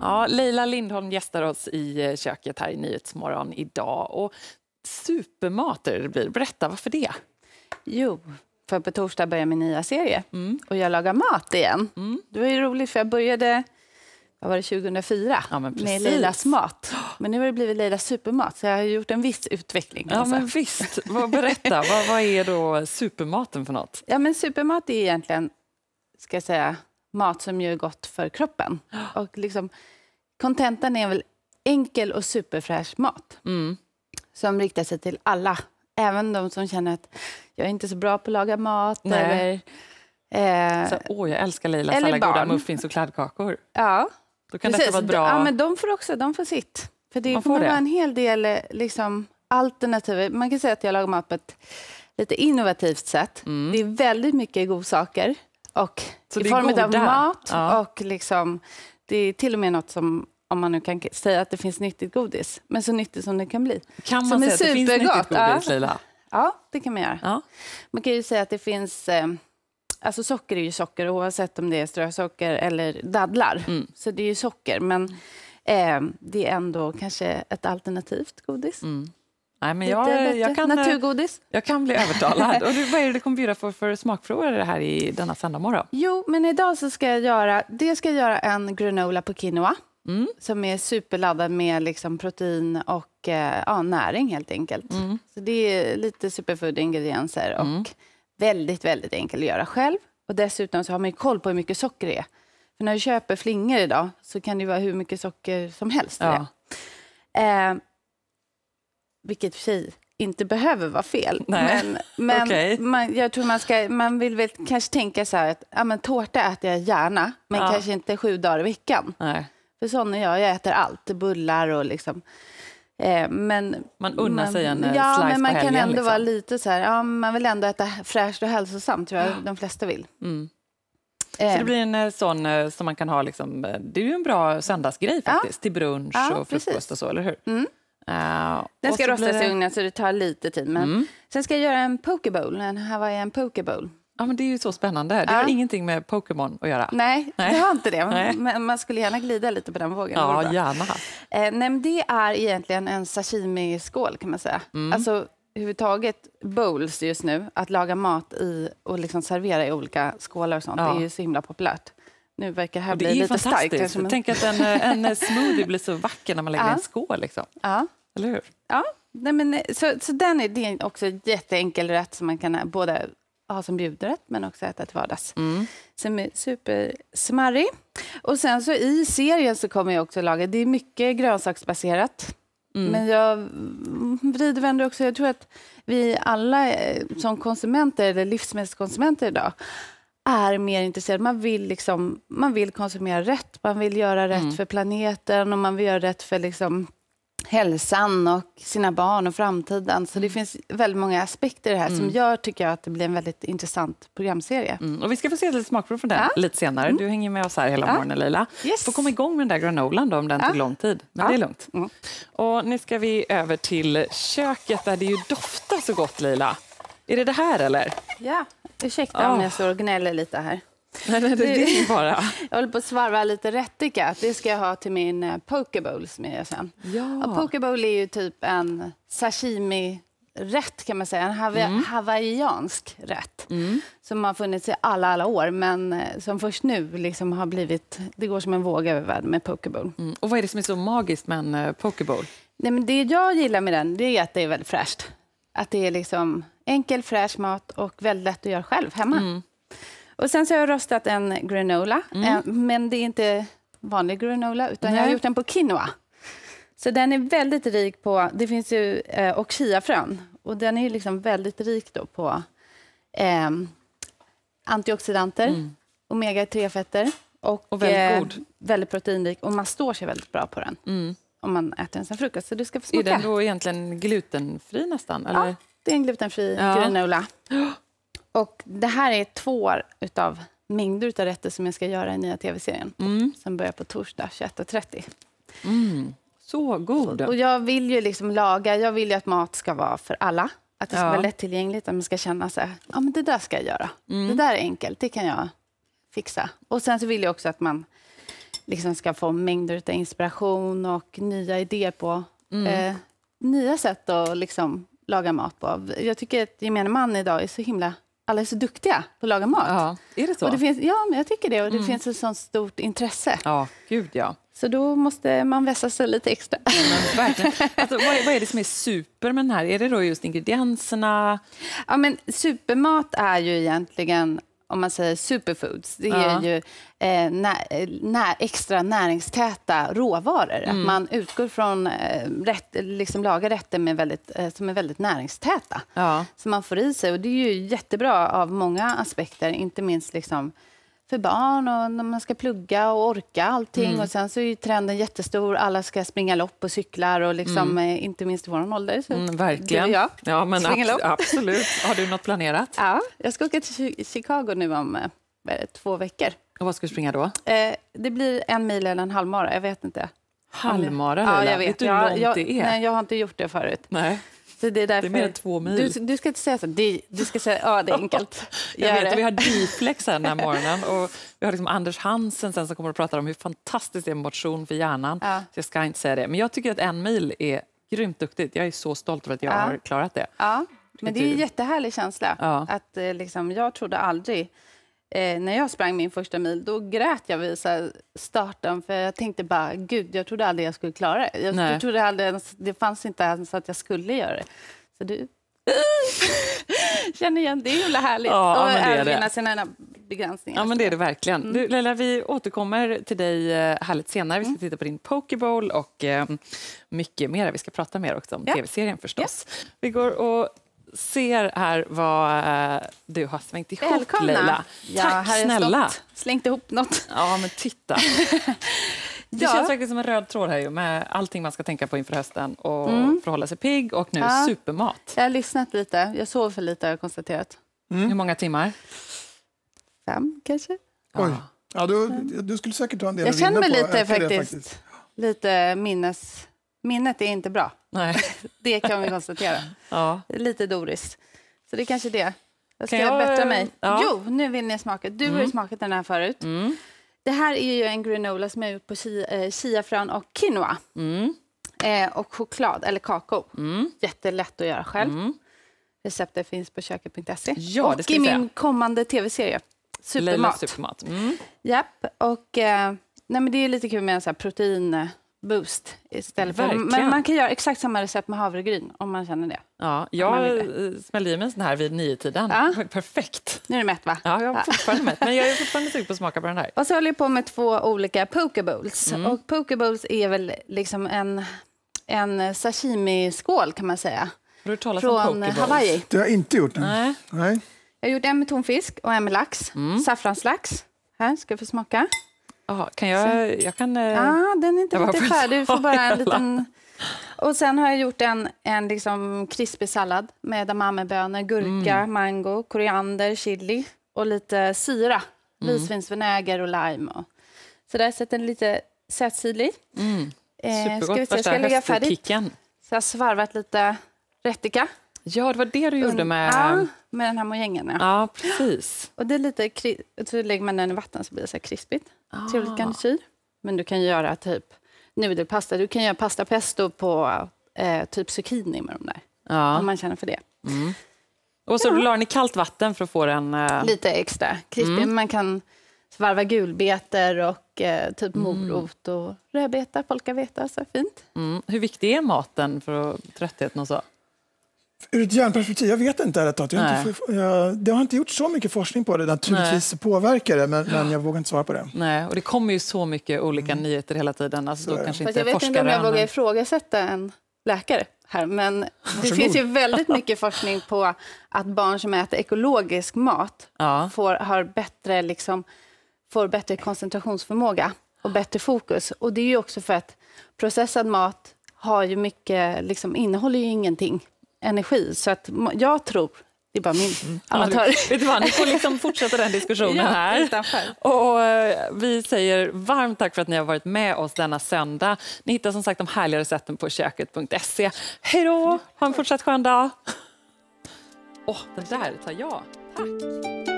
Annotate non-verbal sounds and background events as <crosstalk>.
Ja, Leila Lindholm gästar oss i eh, köket här i Nyhetsmorgon idag. Och supermater blir. Berätta, varför det? Jo, för på torsdag börjar min nya serie mm. och jag lagar mat igen. Mm. Det var ju roligt för jag började vad var det, 2004 ja, med Leilas mat. <gasps> Men nu har det blivit Leilas supermat, så jag har gjort en viss utveckling. Ja, men visst. Berätta, vad, vad är då supermaten för något? Ja, men supermat är egentligen, ska jag säga, mat som ju är gott för kroppen. Och liksom, kontentan är väl enkel och superfräsch mat mm. som riktar sig till alla. Även de som känner att jag är inte så bra på att laga mat. Nej. Eller, eh, så, åh, jag älskar Leilas alla barn. goda muffins och kladdkakor. Ja. Då kan Precis. detta vara bra... Ja, men de får också de får sitt. För det kommer vara en hel del eh, liksom, alternativ. Man kan säga att jag lagar mat på ett lite innovativt sätt. Mm. Det är väldigt mycket godsaker och så i form av mat. Ja. Och liksom, det är till och med något som om man nu kan säga att det finns nyttigt godis, men så nyttigt som det kan bli. Kan man som säga att det finns nyttigt godis, ja. Lila? Ja, det kan man göra. Ja. Man kan ju säga att det finns... Eh, alltså socker är ju socker, oavsett om det är strösocker eller dadlar. Mm. Så det är ju socker, men eh, det är ändå kanske ett alternativt godis. Mm. Nej, men jag, jag, kan, eh, Naturgodis? Jag kan bli övertalad. Och vad är det du kommer bjuda för, för smakprover här i denna söndag Jo, men idag så ska jag göra, det ska jag göra en granola på quinoa mm. som är superladdad med liksom protein och eh, ja, näring helt enkelt. Mm. Så det är lite superfood-ingredienser och mm. väldigt, väldigt enkel att göra själv. Och dessutom så har man koll på hur mycket socker det är. För när du köper flingor idag så kan det vara hur mycket socker som helst. Ja. Eh, vilket tjej inte behöver vara fel. Nej. Men, men <laughs> okay. man, jag tror man, ska, man vill väl kanske tänka så här att ja, men tårta äter jag gärna, men ja. kanske inte sju dagar i veckan. Nej. För sån är jag, jag äter allt, bullar och liksom. Eh, men, man unnar man, sig en eh, ja, slice men man på man helgen, kan ändå liksom. vara lite så här, ja, man vill ändå äta fräscht och hälsosamt, tror jag ja. de flesta vill. Mm. Eh. Så det blir en eh, sån som man kan ha, liksom, det är ju en bra söndagsgrej faktiskt, till brunch och frukost precis. och så, eller hur? Mm. Uh, den ska rostas i ugnen så det tar lite tid. Men mm. Sen ska jag göra en pokebowl, en hawaiian pokebowl. Ja, men det är ju så spännande. Det ja. har ingenting med Pokémon att göra. Nej, nej, det har inte det. <laughs> Men man skulle gärna glida lite på den vågen. Ja, gärna. Eh, nej, det är egentligen en sashimi-skål kan man säga. Mm. Alltså överhuvudtaget bowls just nu, att laga mat i och liksom servera i olika skålar och sånt, ja. det är ju så himla populärt. Nu verkar det här det bli är lite starkt. Tänk att en, en <laughs> smoothie blir så vacker när man lägger i en skål. Liksom. Ja. Eller hur? Ja, nej men, eh, så, så den är, det är också en jätteenkel rätt som man kan eh, både ha som bjudrätt men också äta till vardags. Mm. Som är supersmarrig. Och sen så i serien så kommer jag också laga, det är mycket grönsaksbaserat. Mm. Men jag vrider vänder också, jag tror att vi alla eh, som konsumenter eller livsmedelskonsumenter idag är mer intresserade. Man vill, liksom, man vill konsumera rätt, man vill göra rätt mm. för planeten och man vill göra rätt för liksom, hälsan och sina barn och framtiden. Så det finns väldigt många aspekter i det här mm. som gör tycker jag, att det blir en väldigt intressant programserie. Mm. Och vi ska få se ett smakprov från den ja. lite senare. Mm. Du hänger med oss här hela ja. morgonen Leila. Yes. Får komma igång med den där granolan då, om den ja. tog lång tid. Men ja. det är lugnt. Mm. Och nu ska vi över till köket där det ju doftar så gott Leila. Är det det här eller? Ja, ursäkta oh. om jag står och gnäller lite här. <laughs> Nej, nej, det är din bara. <laughs> jag håller på att svarva lite rättika. Det ska jag ha till min eh, pokebowl som jag gör sen. Ja. Och pokebowl är ju typ en sashimi rätt kan man säga, en hav mm. hawaiiansk rätt mm. som har funnits i alla, alla år men eh, som först nu liksom har blivit, det går som en våg över världen med pokebowl. Mm. Och vad är det som är så magiskt med en uh, eh, pokebowl? Nej, men det jag gillar med den det är att det är väldigt fräscht. Att det är liksom enkel fräsch mat och väldigt lätt att göra själv hemma. Mm. Och sen så har jag röstat en granola, mm. Eh, men det är inte vanlig granola utan Nej. jag har gjort den på quinoa. Så den är väldigt rik på, det finns ju, eh, och chiafrön. Och den är ju liksom väldigt rik då på eh, antioxidanter, mm. omega-3-fetter och, och väldigt, eh, god. väldigt proteinrik. Och man står sig väldigt bra på den mm. om man äter den som frukost. Så du ska få smaka. Är den då egentligen glutenfri nästan? Eller? Ja, det är en glutenfri ja. granola. Och det här är två av mängder av rätter som jag ska göra i nya tv-serien mm. som börjar på torsdag 21.30. Mm. Så god! Och jag vill ju liksom laga, jag vill ju att mat ska vara för alla. Att det ska ja. vara lättillgängligt, att man ska känna sig, ja men det där ska jag göra. Mm. Det där är enkelt, det kan jag fixa. Och sen så vill jag också att man liksom ska få mängder av inspiration och nya idéer på mm. eh, nya sätt att liksom laga mat på. Jag tycker att gemene man idag är så himla alla är så duktiga på att laga mat. Ja, är det så? Och det finns, ja, jag tycker det. Och det mm. finns ett sånt stort intresse. Ja, gud ja. Så då måste man vässa sig lite extra. Ja, verkligen. Alltså, vad, är, vad är det som är super med den här? Är det då just ingredienserna? Ja, men supermat är ju egentligen om man säger superfoods, det är ju eh, när, eh, när, extra näringstäta råvaror. Mm. Att man utgår från eh, rätt, liksom lagar rätter med väldigt, eh, som är väldigt näringstäta. Ja. Så man får i sig, och det är ju jättebra av många aspekter, inte minst liksom, för barn och när man ska plugga och orka allting. Mm. Och sen så är trenden jättestor. Alla ska springa lopp och cyklar och liksom, mm. Eh, inte minst i vår ålder. Så mm, verkligen. Jag. Ja, men ab lopp. absolut. Har du något planerat? Ja, jag ska åka till Chicago nu om eh, två veckor. Och vad ska du springa då? Eh, det blir en mil eller en halvmara, jag vet inte. Halvmara, Ja, jag vet. vet du hur långt jag, jag, det är? Nej, jag har inte gjort det förut. Nej. Så det, är därför, det är mer än två mil. Du, du ska inte säga så. Du, du ska säga ja, det är enkelt. <laughs> jag vet, det. Vi har Diplex här den här <laughs> morgonen och vi har liksom Anders Hansen sen som kommer att prata om hur fantastiskt det är med motion för hjärnan. Ja. Så jag ska inte säga det. Men jag tycker att en mil är grymt duktigt. Jag är så stolt över att jag ja. har klarat det. Ja. Men det är en jättehärlig känsla. Ja. Att, eh, liksom, jag trodde aldrig Eh, när jag sprang min första mil, då grät jag vid så starten. För jag tänkte bara, gud, jag trodde aldrig jag skulle klara det. Jag, Nej. trodde aldrig det fanns inte ens att jag skulle göra det. Så du <laughs> känner igen, det är himla härligt. Ja, och övervinna sina begränsningar. Ja, men det är det verkligen. Mm. Du, Leila, vi återkommer till dig eh, härligt senare. Vi ska mm. titta på din Pokeball och eh, mycket mer. Vi ska prata mer också om ja. tv-serien förstås. Ja. Vi går och ser här vad eh, du har svängt ihop, Välkomna. Leila. Ja, här snälla. Stått, slängt ihop nåt. Ja, men titta. <laughs> Det ja. känns faktiskt som en röd tråd här ju, med allting man ska tänka på inför hösten och mm. förhålla sig pigg och nu ja. supermat. Jag har lyssnat lite. Jag sov för lite har jag konstaterat. Mm. Hur mm. många timmar? Fem kanske. Oj. Ja, du, du skulle säkert ha en del Jag känner mig lite faktiskt, faktiskt. Lite minnes minnet är inte bra. Nej. <laughs> det kan vi konstatera. ja. Lite Doris. Så det är kanske det. Jag ska jag... bättra mig. Ja. Jo, nu vill ni smaka. Du mm. har ju mm. smakat den här förut. Mm. Det här är ju en granola som är gjord på eh, chiafrön och quinoa. Mm. Eh, och choklad, eller kakao. Mm. Jättelätt att göra själv. Mm. Receptet finns på köket.se. Ja, och i min säga. kommande tv-serie, Supermat. Leila Supermat. Mm. Japp. Och, eh, nej, men det är lite kul med en så här protein boost istället för... Men man kan göra exakt samma recept med havregryn om man känner det. Ja, jag smällde i mig en sån här vid niotiden. Ja. <laughs> Perfekt! Nu är du mätt va? Ja, jag är fortfarande mätt. Men jag är <laughs> fortfarande sugen på att smaka på den här. Och så håller jag på med två olika pokeballs. Mm. Och pokeballs är väl liksom en, en sashimi-skål kan man säga. Har du talat Från om pokeballs? Hawaii. Det har jag inte gjort. Nej. Nej. Jag har gjort en med tonfisk och en med lax. Mm. Saffranslax. Här ska du få smaka. Aha, kan jag, jag kan... Eh, ja, ah, den är inte riktigt färdig. Du får bara en liten... Och sen har jag gjort en, en liksom krispig sallad med amamebönor, gurka, mm. mango, koriander, chili och lite syra. Mm. Risvinsvinäger och lime. Och. Så där har jag en lite sötsil i. Mm. Supergott, eh, ska vi se, jag lägga färdigt. Så jag har svarvat lite rättika. Ja, det var det du gjorde med... Ja, med den här mojängen. Ja. ja, precis. Och det är lite, så lägger man den i vatten så blir det så här krispigt. Ah. Trevligt garnityr. Men du kan göra typ nudelpasta. Du kan göra pasta pesto på eh, typ zucchini med de där. Ja. Om man känner för det. Mm. Och så ja. du la den i kallt vatten för att få den... Eh... Lite extra krispig. Mm. Man kan varva gulbetor och eh, typ mm. morot mm. och rödbeta, polkaveta. Så fint. Mm. Hur viktig är maten för att, tröttheten och så? Ur ett hjärnperspektiv? Jag vet inte. jag har inte jag, det har inte gjort så mycket forskning på det. Naturligtvis Nej. påverkar det, men, men jag vågar inte svara på det. Nej, och det kommer ju så mycket olika mm. nyheter hela tiden. Alltså, då kanske inte jag vet inte om jag vågar ifrågasätta en läkare här, men Varsågod. det finns ju väldigt mycket forskning på att barn som äter ekologisk mat ja. får, har bättre, liksom, får bättre koncentrationsförmåga och bättre fokus. Och det är ju också för att processad mat har ju mycket, liksom, innehåller ju ingenting energi. Så att jag tror, det är bara min mm. amatör. Vet du ni får liksom <laughs> fortsätta den diskussionen här. Utanför. Och eh, vi säger varmt tack för att ni har varit med oss denna söndag. Ni hittar som sagt de härliga recepten på köket.se. Hej då! Ha en fortsatt skön dag! Åh, oh, det där tar jag. Tack!